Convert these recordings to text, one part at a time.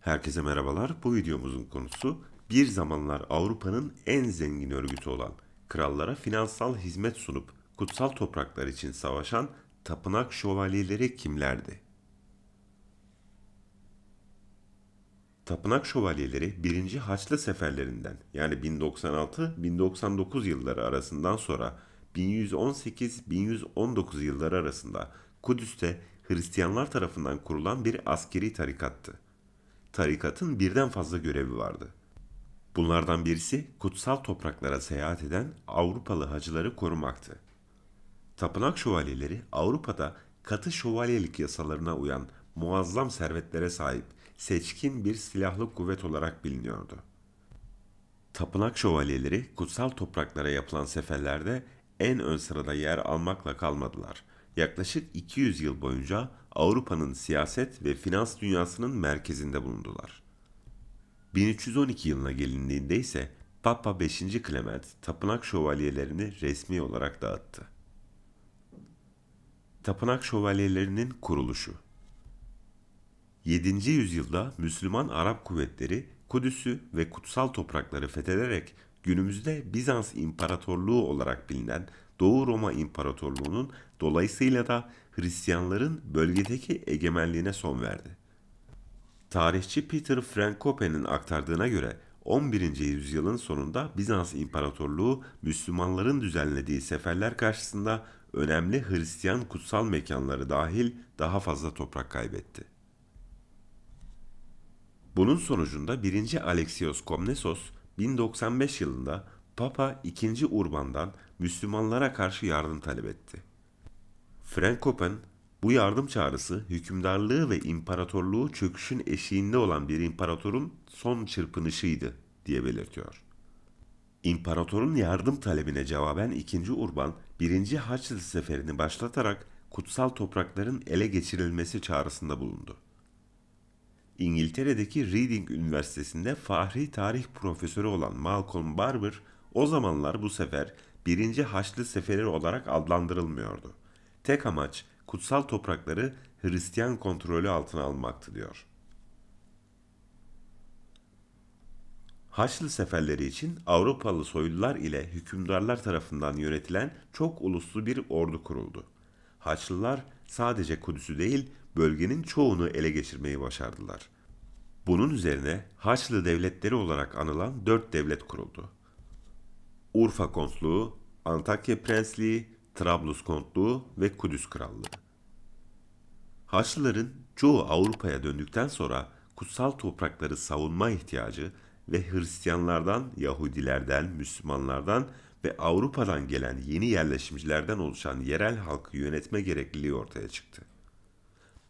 Herkese merhabalar. Bu videomuzun konusu bir zamanlar Avrupa'nın en zengin örgütü olan krallara finansal hizmet sunup kutsal topraklar için savaşan tapınak şövalyeleri kimlerdi? Tapınak şövalyeleri 1. Haçlı seferlerinden yani 1096-1099 yılları arasından sonra 1118-1119 yılları arasında Kudüs'te Hristiyanlar tarafından kurulan bir askeri tarikattı. Tarikatın birden fazla görevi vardı. Bunlardan birisi kutsal topraklara seyahat eden Avrupalı hacıları korumaktı. Tapınak şövalyeleri Avrupa'da katı şövalyelik yasalarına uyan muazzam servetlere sahip seçkin bir silahlı kuvvet olarak biliniyordu. Tapınak şövalyeleri kutsal topraklara yapılan seferlerde en ön sırada yer almakla kalmadılar. Yaklaşık 200 yıl boyunca Avrupa'nın siyaset ve finans dünyasının merkezinde bulundular. 1312 yılına gelindiğinde ise Papa 5. Clement tapınak şövalyelerini resmi olarak dağıttı. Tapınak şövalyelerinin kuruluşu 7. yüzyılda Müslüman Arap kuvvetleri Kudüs'ü ve kutsal toprakları fethederek günümüzde Bizans İmparatorluğu olarak bilinen Doğu Roma İmparatorluğu'nun dolayısıyla da Hristiyanların bölgedeki egemenliğine son verdi. Tarihçi Peter Frankope'nin aktardığına göre 11. yüzyılın sonunda Bizans İmparatorluğu Müslümanların düzenlediği seferler karşısında önemli Hristiyan kutsal mekanları dahil daha fazla toprak kaybetti. Bunun sonucunda 1. Alexios Komnesos 1095 yılında Papa II. Urban'dan Müslümanlara karşı yardım talep etti. Frankopen bu yardım çağrısı hükümdarlığı ve imparatorluğu çöküşün eşiğinde olan bir imparatorun son çırpınışıydı diye belirtiyor. İmparatorun yardım talebine cevaben 2. Urban 1. Haçlı Seferi'ni başlatarak kutsal toprakların ele geçirilmesi çağrısında bulundu. İngiltere'deki Reading Üniversitesi'nde fahri tarih profesörü olan Malcolm Barber o zamanlar bu sefer birinci Haçlı Seferi olarak adlandırılmıyordu. Tek amaç kutsal toprakları Hristiyan kontrolü altına almaktı diyor. Haçlı seferleri için Avrupalı soylular ile hükümdarlar tarafından yönetilen çok uluslu bir ordu kuruldu. Haçlılar sadece Kudüs'ü değil bölgenin çoğunu ele geçirmeyi başardılar. Bunun üzerine Haçlı devletleri olarak anılan dört devlet kuruldu. Urfa Kontluğu, Antakya Prensliği, Trablus Kontluğu ve Kudüs Krallığı. Haçlıların çoğu Avrupa'ya döndükten sonra kutsal toprakları savunma ihtiyacı ve Hristiyanlardan, Yahudilerden, Müslümanlardan ve Avrupa'dan gelen yeni yerleşimcilerden oluşan yerel halkı yönetme gerekliliği ortaya çıktı.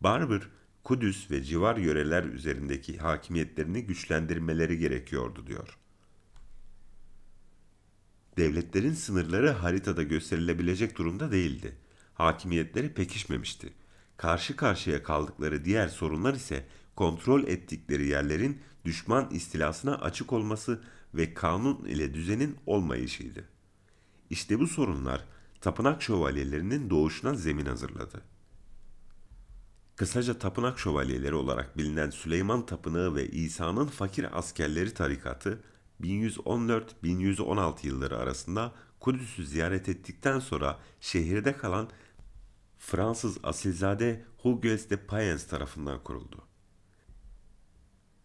Barber, Kudüs ve civar yöreler üzerindeki hakimiyetlerini güçlendirmeleri gerekiyordu diyor. Devletlerin sınırları haritada gösterilebilecek durumda değildi. Hakimiyetleri pekişmemişti. Karşı karşıya kaldıkları diğer sorunlar ise kontrol ettikleri yerlerin düşman istilasına açık olması ve kanun ile düzenin olmayışıydı. İşte bu sorunlar tapınak şövalyelerinin doğuşuna zemin hazırladı. Kısaca tapınak şövalyeleri olarak bilinen Süleyman Tapınağı ve İsa'nın fakir askerleri tarikatı 1114-1116 yılları arasında Kudüs'ü ziyaret ettikten sonra şehirde kalan Fransız asilzade Hugues de Payens tarafından kuruldu.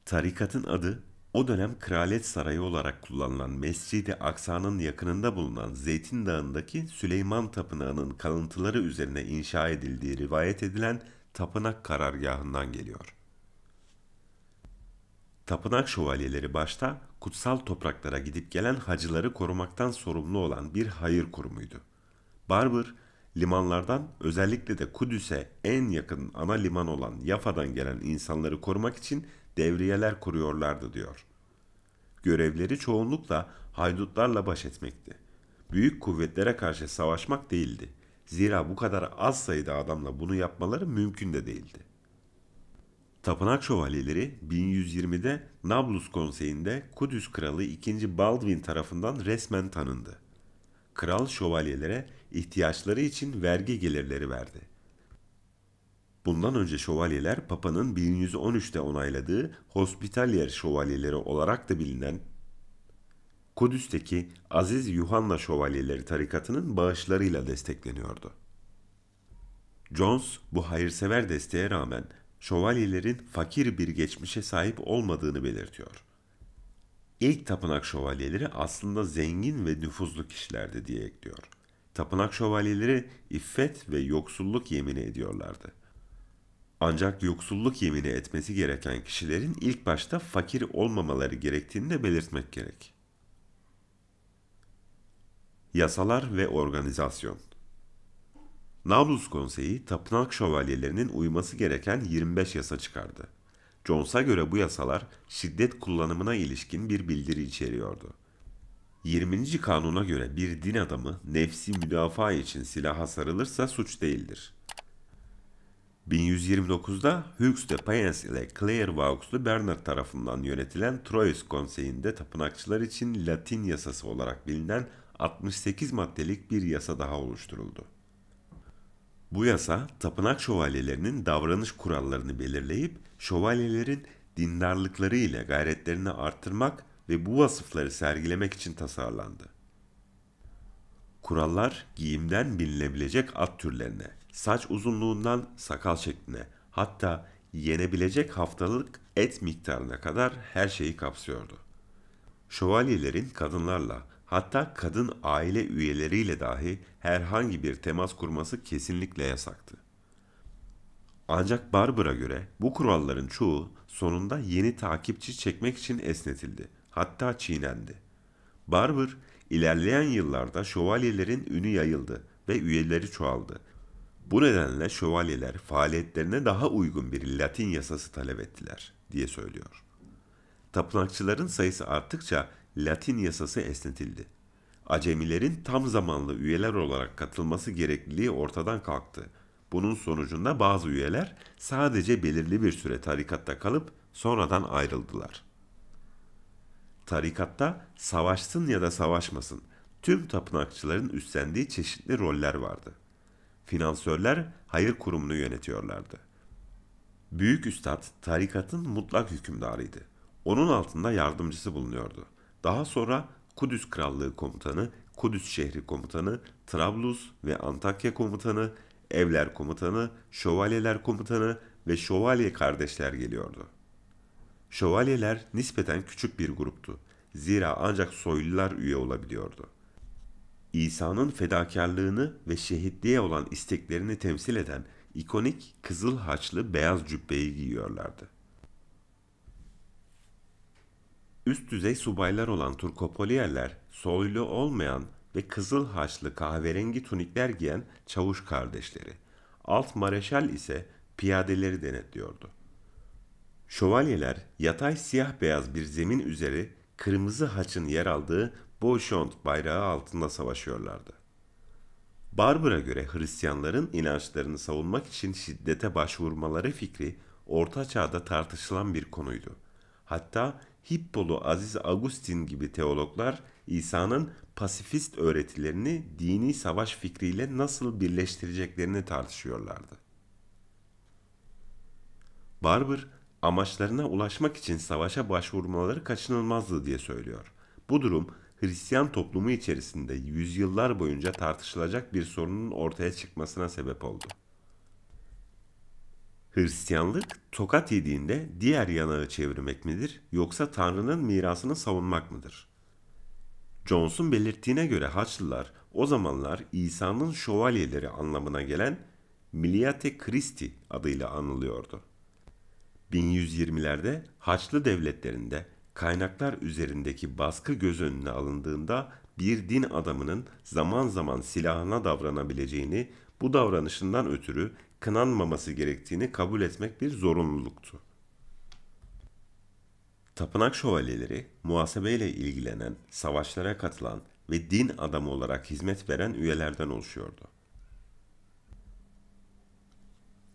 Tarikatın adı o dönem Kraliyet Sarayı olarak kullanılan Mescid-i Aksa'nın yakınında bulunan Zeytin Dağı'ndaki Süleyman Tapınağı'nın kalıntıları üzerine inşa edildiği rivayet edilen tapınak karargahından geliyor. Tapınak şövalyeleri başta kutsal topraklara gidip gelen hacıları korumaktan sorumlu olan bir hayır kurumuydu. Barber, limanlardan özellikle de Kudüs'e en yakın ana liman olan Yafa'dan gelen insanları korumak için devriyeler kuruyorlardı diyor. Görevleri çoğunlukla haydutlarla baş etmekti. Büyük kuvvetlere karşı savaşmak değildi. Zira bu kadar az sayıda adamla bunu yapmaları mümkün de değildi. Tapınak şövalyeleri 1120'de Nablus konseyinde Kudüs kralı 2. Baldwin tarafından resmen tanındı. Kral şövalyelere ihtiyaçları için vergi gelirleri verdi. Bundan önce şövalyeler Papa'nın 1113'te onayladığı Hospitalier şövalyeleri olarak da bilinen Kudüs'teki Aziz Yuhanna Şövalyeleri tarikatının bağışlarıyla destekleniyordu. Jones bu hayırsever desteğe rağmen şövalyelerin fakir bir geçmişe sahip olmadığını belirtiyor. İlk tapınak şövalyeleri aslında zengin ve nüfuzlu kişilerdi diye ekliyor. Tapınak şövalyeleri iffet ve yoksulluk yemini ediyorlardı. Ancak yoksulluk yemini etmesi gereken kişilerin ilk başta fakir olmamaları gerektiğini de belirtmek gerek. Yasalar ve Organizasyon Nablus Konseyi, tapınak şövalyelerinin uyması gereken 25 yasa çıkardı. Jones'a göre bu yasalar şiddet kullanımına ilişkin bir bildiri içeriyordu. 20. kanuna göre bir din adamı nefsi müdafaa için silaha sarılırsa suç değildir. 1129'da Hughes de Payens ile Claire Vaux'lu Bernard tarafından yönetilen Troyes Konseyi'nde tapınakçılar için Latin yasası olarak bilinen 68 maddelik bir yasa daha oluşturuldu. Bu yasa tapınak şövalyelerinin davranış kurallarını belirleyip şövalyelerin dindarlıkları ile gayretlerini artırmak ve bu vasıfları sergilemek için tasarlandı. Kurallar giyimden bilinebilecek at türlerine, saç uzunluğundan sakal şekline, hatta yenebilecek haftalık et miktarına kadar her şeyi kapsıyordu. Şövalyelerin kadınlarla, Hatta kadın aile üyeleriyle dahi herhangi bir temas kurması kesinlikle yasaktı. Ancak Barbara göre bu kuralların çoğu sonunda yeni takipçi çekmek için esnetildi. Hatta çiğnendi. Barber ilerleyen yıllarda şövalyelerin ünü yayıldı ve üyeleri çoğaldı. Bu nedenle şövalyeler faaliyetlerine daha uygun bir Latin yasası talep ettiler diye söylüyor. Tapınakçıların sayısı arttıkça Latin yasası esnetildi. Acemilerin tam zamanlı üyeler olarak katılması gerekliliği ortadan kalktı. Bunun sonucunda bazı üyeler sadece belirli bir süre tarikatta kalıp sonradan ayrıldılar. Tarikatta savaşsın ya da savaşmasın tüm tapınakçıların üstlendiği çeşitli roller vardı. Finansörler hayır kurumunu yönetiyorlardı. Büyük Üstad tarikatın mutlak hükümdarıydı. Onun altında yardımcısı bulunuyordu. Daha sonra Kudüs Krallığı Komutanı, Kudüs Şehri Komutanı, Trablus ve Antakya Komutanı, Evler Komutanı, Şövalyeler Komutanı ve Şövalye Kardeşler geliyordu. Şövalyeler nispeten küçük bir gruptu. Zira ancak soylular üye olabiliyordu. İsa'nın fedakarlığını ve şehitliğe olan isteklerini temsil eden ikonik kızıl haçlı beyaz cübbeyi giyiyorlardı. Üst düzey subaylar olan turkopolierler, soylu olmayan ve kızıl haçlı kahverengi tunikler giyen çavuş kardeşleri. Alt mareşal ise piyadeleri denetliyordu. Şövalyeler yatay siyah beyaz bir zemin üzeri kırmızı haçın yer aldığı Beauchant bayrağı altında savaşıyorlardı. Barbara göre Hristiyanların inançlarını savunmak için şiddete başvurmaları fikri Orta Çağ'da tartışılan bir konuydu. Hatta Hippolu Aziz Agustin gibi teologlar İsa'nın pasifist öğretilerini dini savaş fikriyle nasıl birleştireceklerini tartışıyorlardı. Barber amaçlarına ulaşmak için savaşa başvurmaları kaçınılmazdı diye söylüyor. Bu durum Hristiyan toplumu içerisinde yüzyıllar boyunca tartışılacak bir sorunun ortaya çıkmasına sebep oldu. Hristiyanlık tokat yediğinde diğer yanağı çevirmek midir yoksa Tanrı'nın mirasını savunmak mıdır? Johnson belirttiğine göre Haçlılar o zamanlar İsa'nın şövalyeleri anlamına gelen Miliate Christi adıyla anılıyordu. 1120'lerde Haçlı devletlerinde kaynaklar üzerindeki baskı göz önüne alındığında bir din adamının zaman zaman silahına davranabileceğini, bu davranışından ötürü kınanmaması gerektiğini kabul etmek bir zorunluluktu. Tapınak şövalyeleri, muhasebeyle ilgilenen, savaşlara katılan ve din adamı olarak hizmet veren üyelerden oluşuyordu.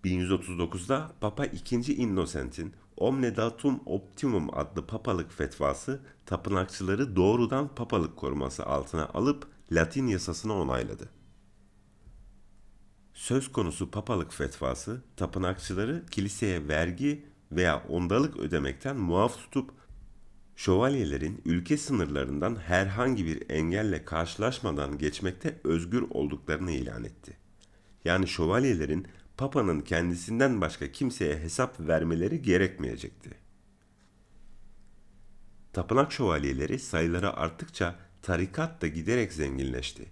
1139'da Papa II. Innocent'in Omne Datum Optimum adlı papalık fetvası tapınakçıları doğrudan papalık koruması altına alıp Latin yasasına onayladı söz konusu papalık fetvası tapınakçıları kiliseye vergi veya ondalık ödemekten muaf tutup şövalyelerin ülke sınırlarından herhangi bir engelle karşılaşmadan geçmekte özgür olduklarını ilan etti. Yani şövalyelerin Papa'nın kendisinden başka kimseye hesap vermeleri gerekmeyecekti. Tapınak şövalyeleri sayıları arttıkça tarikat da giderek zenginleşti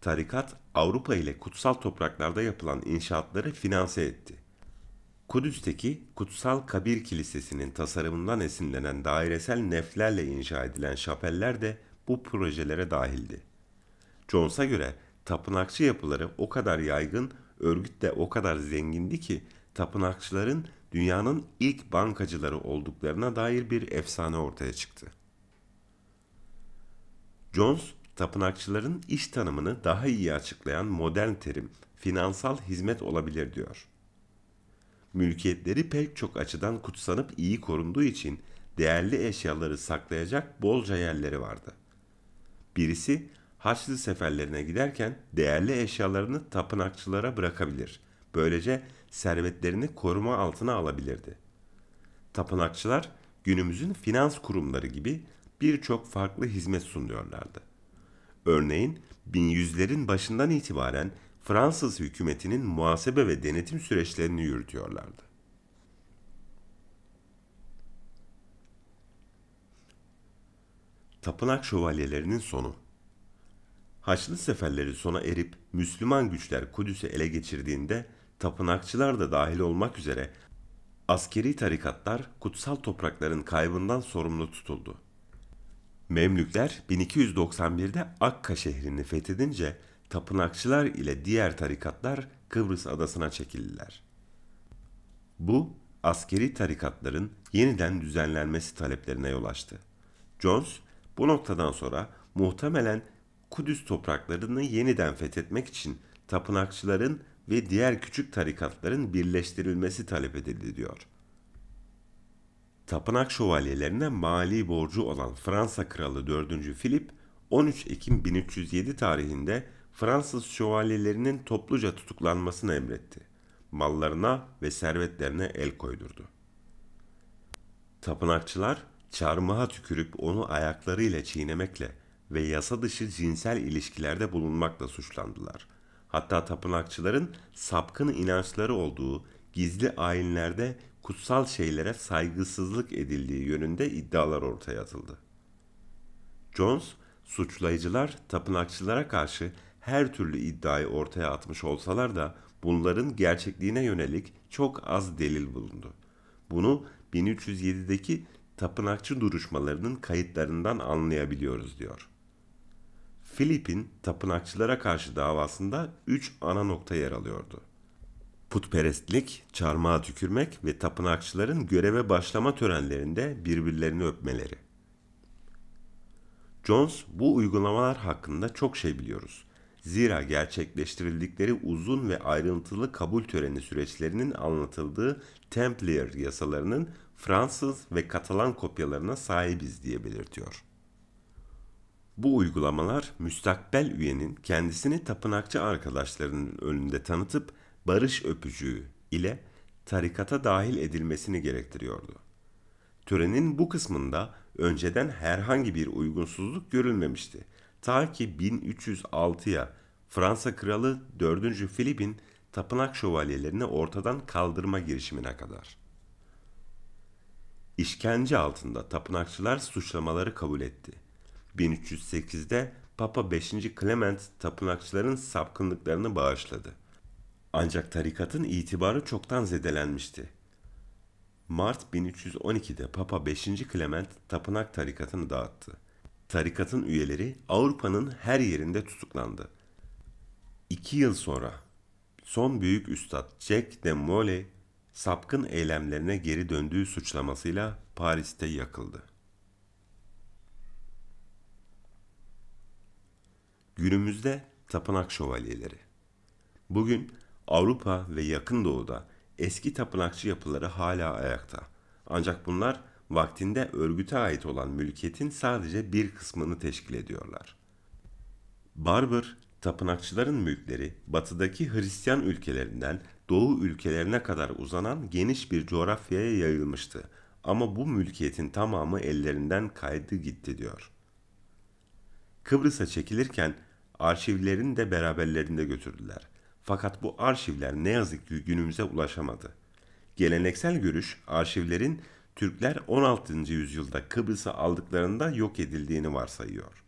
tarikat Avrupa ile kutsal topraklarda yapılan inşaatları finanse etti. Kudüs'teki Kutsal Kabir Kilisesi'nin tasarımından esinlenen dairesel neflerle inşa edilen şapeller de bu projelere dahildi. Jones'a göre tapınakçı yapıları o kadar yaygın, örgüt de o kadar zengindi ki tapınakçıların dünyanın ilk bankacıları olduklarına dair bir efsane ortaya çıktı. Jones, tapınakçıların iş tanımını daha iyi açıklayan modern terim finansal hizmet olabilir diyor. Mülkiyetleri pek çok açıdan kutsanıp iyi korunduğu için değerli eşyaları saklayacak bolca yerleri vardı. Birisi Haçlı seferlerine giderken değerli eşyalarını tapınakçılara bırakabilir. Böylece servetlerini koruma altına alabilirdi. Tapınakçılar günümüzün finans kurumları gibi birçok farklı hizmet sunuyorlardı. Örneğin 1100'lerin başından itibaren Fransız hükümetinin muhasebe ve denetim süreçlerini yürütüyorlardı. Tapınak Şövalyelerinin sonu Haçlı seferleri sona erip Müslüman güçler Kudüs'ü ele geçirdiğinde tapınakçılar da dahil olmak üzere askeri tarikatlar kutsal toprakların kaybından sorumlu tutuldu. Memlükler 1291'de Akka şehrini fethedince tapınakçılar ile diğer tarikatlar Kıbrıs adasına çekildiler. Bu askeri tarikatların yeniden düzenlenmesi taleplerine yol açtı. Jones bu noktadan sonra muhtemelen Kudüs topraklarını yeniden fethetmek için tapınakçıların ve diğer küçük tarikatların birleştirilmesi talep edildi diyor. Tapınak şövalyelerine mali borcu olan Fransa kralı 4. Filip 13 Ekim 1307 tarihinde Fransız şövalyelerinin topluca tutuklanmasını emretti. Mallarına ve servetlerine el koydurdu. Tapınakçılar çarmıha tükürüp onu ayaklarıyla çiğnemekle ve yasa dışı cinsel ilişkilerde bulunmakla suçlandılar. Hatta tapınakçıların sapkın inançları olduğu gizli ayinlerde kutsal şeylere saygısızlık edildiği yönünde iddialar ortaya atıldı. Jones, suçlayıcılar tapınakçılara karşı her türlü iddiayı ortaya atmış olsalar da bunların gerçekliğine yönelik çok az delil bulundu. Bunu 1307'deki tapınakçı duruşmalarının kayıtlarından anlayabiliyoruz diyor. Filip'in tapınakçılara karşı davasında 3 ana nokta yer alıyordu. Putperestlik, çarmıha tükürmek ve tapınakçıların göreve başlama törenlerinde birbirlerini öpmeleri. Jones bu uygulamalar hakkında çok şey biliyoruz. Zira gerçekleştirildikleri uzun ve ayrıntılı kabul töreni süreçlerinin anlatıldığı Templier yasalarının Fransız ve Katalan kopyalarına sahibiz diye belirtiyor. Bu uygulamalar müstakbel üyenin kendisini tapınakçı arkadaşlarının önünde tanıtıp barış öpücüğü ile tarikata dahil edilmesini gerektiriyordu. Törenin bu kısmında önceden herhangi bir uygunsuzluk görülmemişti. Ta ki 1306'ya Fransa Kralı 4. Filip'in tapınak şövalyelerini ortadan kaldırma girişimine kadar. İşkence altında tapınakçılar suçlamaları kabul etti. 1308'de Papa 5. Clement tapınakçıların sapkınlıklarını bağışladı. Ancak tarikatın itibarı çoktan zedelenmişti. Mart 1312'de Papa 5. Clement tapınak tarikatını dağıttı. Tarikatın üyeleri Avrupa'nın her yerinde tutuklandı. İki yıl sonra son büyük üstad Jack de Mole sapkın eylemlerine geri döndüğü suçlamasıyla Paris'te yakıldı. Günümüzde tapınak şövalyeleri. Bugün Avrupa ve Yakın Doğu'da eski tapınakçı yapıları hala ayakta. Ancak bunlar vaktinde örgüte ait olan mülkiyetin sadece bir kısmını teşkil ediyorlar. Barber, tapınakçıların mülkleri batıdaki Hristiyan ülkelerinden doğu ülkelerine kadar uzanan geniş bir coğrafyaya yayılmıştı ama bu mülkiyetin tamamı ellerinden kaydı gitti diyor. Kıbrıs'a çekilirken arşivlerini de beraberlerinde götürdüler. Fakat bu arşivler ne yazık ki günümüze ulaşamadı. Geleneksel görüş arşivlerin Türkler 16. yüzyılda Kıbrıs'ı aldıklarında yok edildiğini varsayıyor.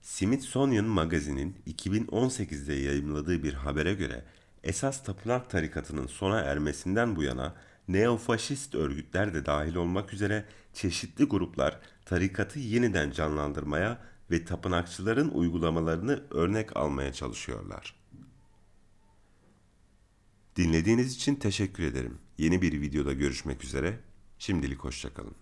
Smithsonian Magazine'in 2018'de yayımladığı bir habere göre esas tapınak tarikatının sona ermesinden bu yana neofaşist örgütler de dahil olmak üzere çeşitli gruplar tarikatı yeniden canlandırmaya ve tapınakçıların uygulamalarını örnek almaya çalışıyorlar. Dinlediğiniz için teşekkür ederim. Yeni bir videoda görüşmek üzere. Şimdilik hoşçakalın.